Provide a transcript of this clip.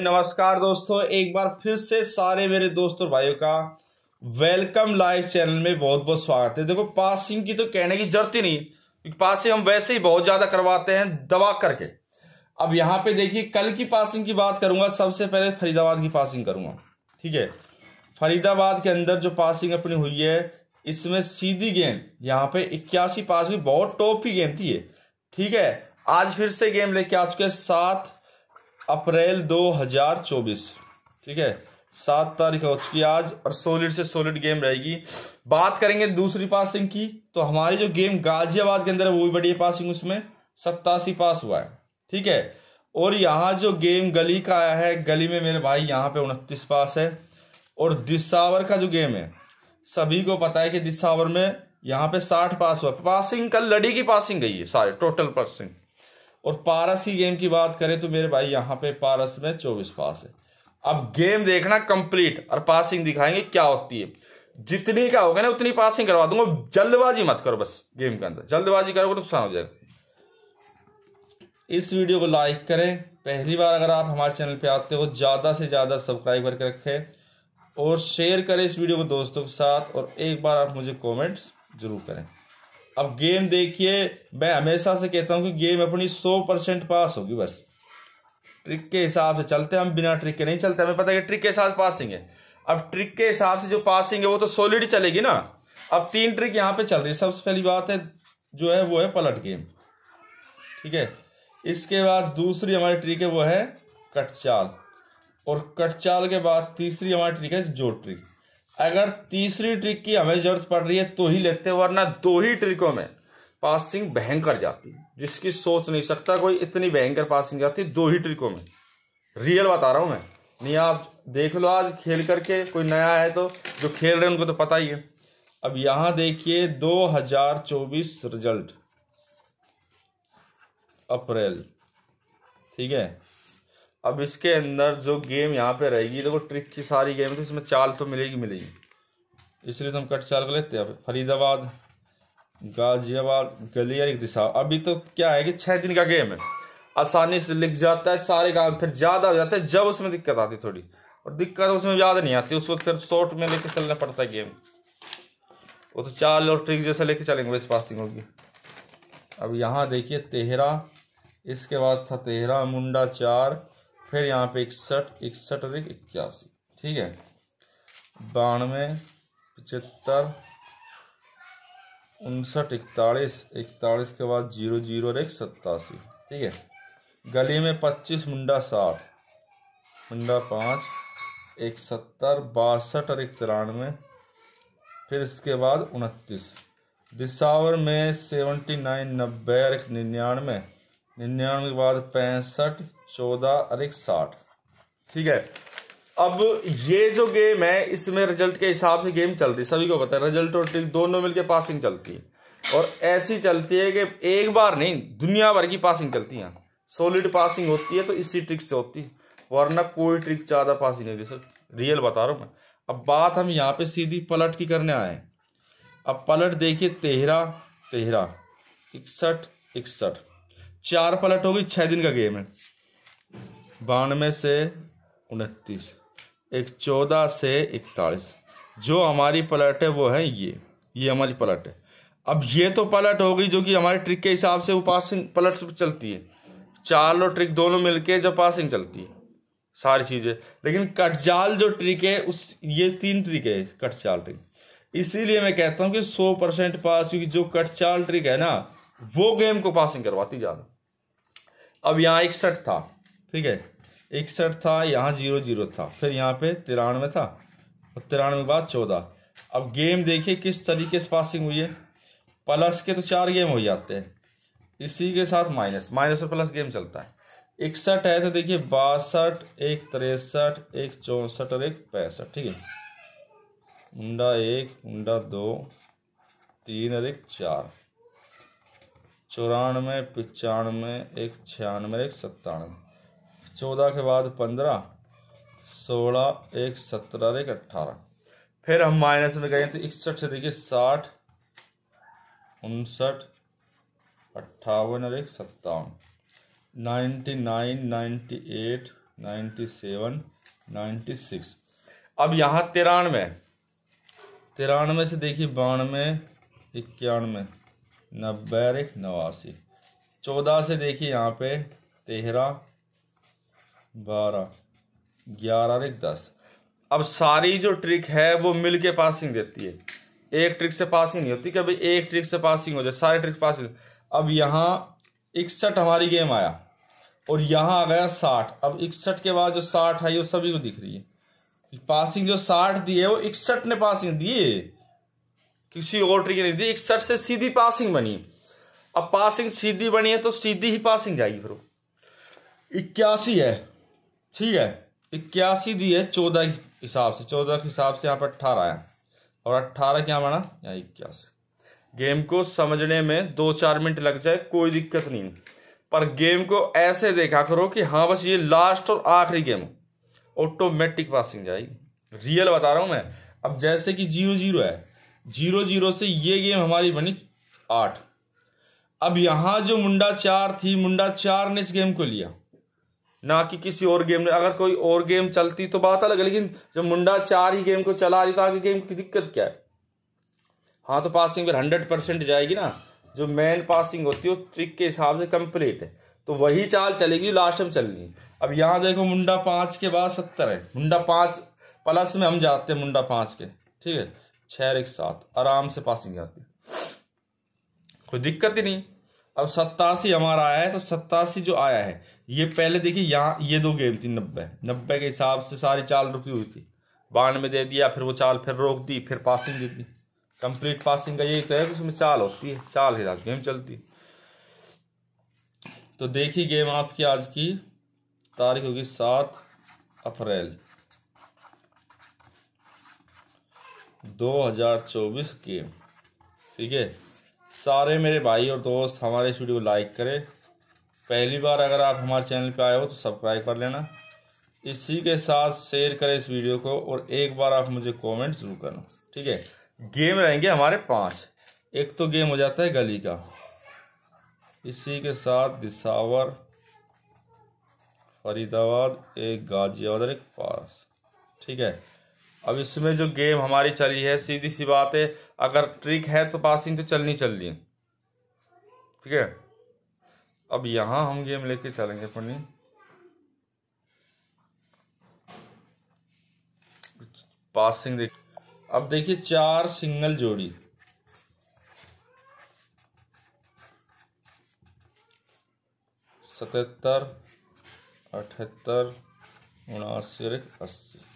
नमस्कार दोस्तों एक बार फिर से सारे मेरे दोस्तों भाइयों का वेलकम लाइव चैनल में बहुत बहुत स्वागत है देखो पासिंग की तो कहने की जरूरत ही नहीं क्योंकि पासिंग हम वैसे ही बहुत ज्यादा करवाते हैं दबा करके अब यहाँ पे देखिए कल की पासिंग की बात करूंगा सबसे पहले फरीदाबाद की पासिंग करूंगा ठीक है फरीदाबाद के अंदर जो पासिंग अपनी हुई है इसमें सीधी गेंद यहाँ पे इक्यासी पास हुई बहुत टॉप की गेम थी ये ठीक है आज फिर से गेम लेके आ चुके हैं सात अप्रैल 2024 ठीक है सात तारीख हो चुकी आज और सोलिड से सोलिड गेम रहेगी बात करेंगे दूसरी पासिंग की तो हमारी जो गेम गाजियाबाद के अंदर है वो भी बड़ी है पासिंग उसमें सत्तासी पास हुआ है ठीक है और यहाँ जो गेम गली का आया है गली में मेरे भाई यहाँ पे उनतीस पास है और दिसावर का जो गेम है सभी को पता है कि दिसावर में यहाँ पे साठ पास हुआ पासिंग कल लड़ी की पासिंग गई है सारे टोटल पासिंग और पारस की गेम की बात करें तो मेरे भाई यहाँ पे पारस में चौबीस पास है अब गेम देखना कंप्लीट और पासिंग दिखाएंगे क्या होती है जितनी का होगा ना उतनी पासिंग करवा दूंगा जल्दबाजी मत करो बस गेम के अंदर जल्दबाजी करोगे तो नुकसान हो जाएगा इस वीडियो को लाइक करें पहली बार अगर आप हमारे चैनल पे आते हो ज़्यादा से ज़्यादा सब्सक्राइब करके रखें और शेयर करें इस वीडियो को दोस्तों के साथ और एक बार आप मुझे कमेंट्स ज़रूर करें अब गेम देखिए मैं हमेशा से कहता हूँ कि गेम अपनी सौ परसेंट पास होगी बस ट्रिक के हिसाब से चलते हम बिना ट्रिक के नहीं चलते हमें पता है कि ट्रिक के हिसाब से पासिंग है अब ट्रिक के हिसाब से जो पासिंग है वो तो सॉलिड चलेगी ना अब तीन ट्रिक यहाँ पे चल रही है सबसे पहली बात है जो है वो है पलट गेम ठीक है इसके बाद दूसरी हमारी ट्रिक है वो है कटचाल और कट चाल के बाद तीसरी हमारी ट्रिक है जो ट्रिक अगर तीसरी ट्रिक की हमें जरूरत पड़ रही है तो ही लेते हैं वरना दो ही ट्रिकों में पासिंग भयंकर जाती है जिसकी सोच नहीं सकता कोई इतनी भयंकर पासिंग जाती दो ही ट्रिकों में रियल बता रहा हूँ मैं नहीं आप देख लो आज खेल करके कोई नया है तो जो खेल रहे हैं उनको तो पता ही है अब यहाँ देखिए 2024 रिजल्ट अप्रैल ठीक है अब इसके अंदर जो गेम यहाँ पे रहेगी देखो ट्रिक की सारी गेम थी तो इसमें चाल तो मिलेगी मिलेगी इसलिए तो हम कट चाल कर लेते हैं फरीदाबाद गाजियाबाद गलियर एक दिशा अभी तो क्या है कि छः दिन का गेम है आसानी से लिख जाता है सारे काम फिर ज़्यादा हो जाता है जब उसमें दिक्कत आती थोड़ी और दिक्कत उसमें याद नहीं आती उस वक्त फिर शॉर्ट में लेके चलना पड़ता है गेम वो तो चाल और ट्रिक जैसे लेके चलेंगे वैसे पासिंग होगी अब यहाँ देखिए तेहरा इसके बाद था तेहरा मुंडा चार फिर यहाँ पे इकसठ इकसठ अधिक इक्यासी ठीक है बानवे पचहत्तर उनसठ इकतालीस इकतालीस के बाद जीरो जीरो और एक सत्तासी ठीक है गली में पच्चीस मुंडा साठ मुंडा पाँच एक सत्तर बासठ और एक तिरानवे फिर इसके बाद उनतीस दिसावर में सेवेंटी नाइन नब्बे और एक निन्यानवे निन्यानवे के बाद पैंसठ चौदह अधिक साठ ठीक है अब ये जो गेम है इसमें रिजल्ट के हिसाब से गेम चलती है सभी को पता है रिजल्ट और ट्रिक दोनों मिलके पासिंग चलती है और ऐसी चलती है कि एक बार नहीं दुनिया भर की पासिंग चलती है सॉलिड पासिंग होती है तो इसी ट्रिक से होती है वरना कोई ट्रिक ज़्यादा पासिंग नहीं होती सर रियल बता रहा हूँ मैं अब बात हम यहाँ पे सीधी पलट की करने आए हैं अब पलट देखिए तेहरा तेहरा इकसठ इकसठ चार पलट होगी छह दिन का गेम है बानवे से उनतीस एक चौदह से इकतालीस जो हमारी पलट है वो है ये ये हमारी पलट है अब ये तो पलट होगी जो कि हमारे ट्रिक के हिसाब से वो पासिंग पलट चलती है चाल और ट्रिक दोनों मिलके जब पासिंग चलती है सारी चीज़ें लेकिन कटजाल जो ट्रिक है उस ये तीन ट्रिक है कटचाल ट्रिक इसीलिए मैं कहता हूँ कि सौ परसेंट पास क्योंकि जो कटचाल ट्रिक है ना वो गेम को पासिंग करवाती ज़्यादा अब यहाँ इकसठ था ठीक है इकसठ था यहाँ जीरो जीरो था फिर यहाँ पे तिरानवे था और तिरानवे बाद चौदह अब गेम देखिए किस तरीके से पासिंग हुई है प्लस के तो चार गेम हो जाते हैं इसी के साथ माइनस माइनस और प्लस गेम चलता है इकसठ है तो देखिए बासठ एक तिरसठ एक चौंसठ और एक पैंसठ ठीक है उंडा एक उंडा दो तीन और एक चार चौरानवे पचानवे एक छियानवे एक सत्तानवे चौदह के बाद पंद्रह सोलह एक सत्रह एक अट्ठारह फिर हम माइनस में गए तो इकसठ से देखिए साठ उनसठ अट्ठावन और एक सत्तावन ninety nine ninety eight ninety seven ninety six अब यहाँ तिरानवे तिरानवे से देखिए बानवे इक्यानवे नब्बे और एक नवासी चौदह से देखिए यहाँ पे तेरह बारह ग्यारह और एक दस अब सारी जो ट्रिक है वो मिल के पासिंग देती है एक ट्रिक से पासिंग नहीं होती कभी एक ट्रिक से पासिंग हो जाए सारे ट्रिक पासिंग अब यहाँ इकसठ हमारी गेम आया और यहाँ आ गया साठ अब इकसठ के बाद जो साठ आई वो सभी को दिख रही है पासिंग जो साठ दी है वो इकसठ ने पासिंग है किसी और ट्रिक नहीं दी इकसठ से सीधी पासिंग बनी अब पासिंग सीधी बनी है तो सीधी ही पासिंग जाएगी फिर इक्यासी है ठीक है इक्यासी दी है चौदह हिसाब से चौदह के हिसाब से यहाँ पर अट्ठारह आया और अट्ठारह क्या माना यहाँ इक्यासी गेम को समझने में दो चार मिनट लग जाए कोई दिक्कत नहीं पर गेम को ऐसे देखा करो कि हाँ बस ये लास्ट और आखिरी गेम ऑटोमेटिक पासिंग जाएगी रियल बता रहा हूँ मैं अब जैसे कि जीरो जीरो है जीरो जीरो से ये गेम हमारी बनी आठ अब यहाँ जो मुंडा चार थी मुंडा चार ने इस गेम को लिया ना कि किसी और गेम ने अगर कोई और गेम चलती तो बात अलग है लेकिन जब मुंडा चार ही गेम को चला रही तो आगे गेम की दिक्कत क्या है हाँ तो पासिंग फिर हंड्रेड परसेंट जाएगी ना जो मेन पासिंग होती है वो ट्रिक के हिसाब से कंप्लीट है तो वही चाल चलेगी लास्ट में चलनी है अब यहाँ देखो मुंडा पाँच के बाद सत्तर है मुंडा पाँच प्लस में हम जाते हैं मुंडा पाँच के ठीक है छः एक सात आराम से पासिंग आती कोई दिक्कत ही नहीं अब सत्तासी हमारा आया है तो सत्तासी जो आया है ये पहले देखिए यहाँ ये दो गेम थी नब्बे नब्बे के हिसाब से सारी चाल रुकी हुई थी बाढ़ में दे दिया फिर वो चाल फिर रोक दी फिर पासिंग दे दी कंप्लीट पासिंग का यही तो है उसमें चाल होती है चाल हिसाब गेम चलती तो देखिए गेम आपकी आज की तारीख होगी सात अप्रैल 2024 गेम ठीक है सारे मेरे भाई और दोस्त हमारे इस वीडियो को लाइक करें पहली बार अगर आप हमारे चैनल पर आए हो तो सब्सक्राइब कर लेना इसी के साथ शेयर करें इस वीडियो को और एक बार आप मुझे कमेंट जरूर करना ठीक है गेम रहेंगे हमारे पांच एक तो गेम हो जाता है गली का इसी के साथ दिसावर फरीदाबाद एक गाजियाबाद और एक पास ठीक है अब इसमें जो गेम हमारी चली है सीधी सी बात है अगर ट्रिक है तो पासिंग तो चलनी रही ठीक है अब यहां हम गेम लेके चलेंगे पनी पासिंग देख अब देखिए चार सिंगल जोड़ी सतहत्तर अठहत्तर उनासी और अस्सी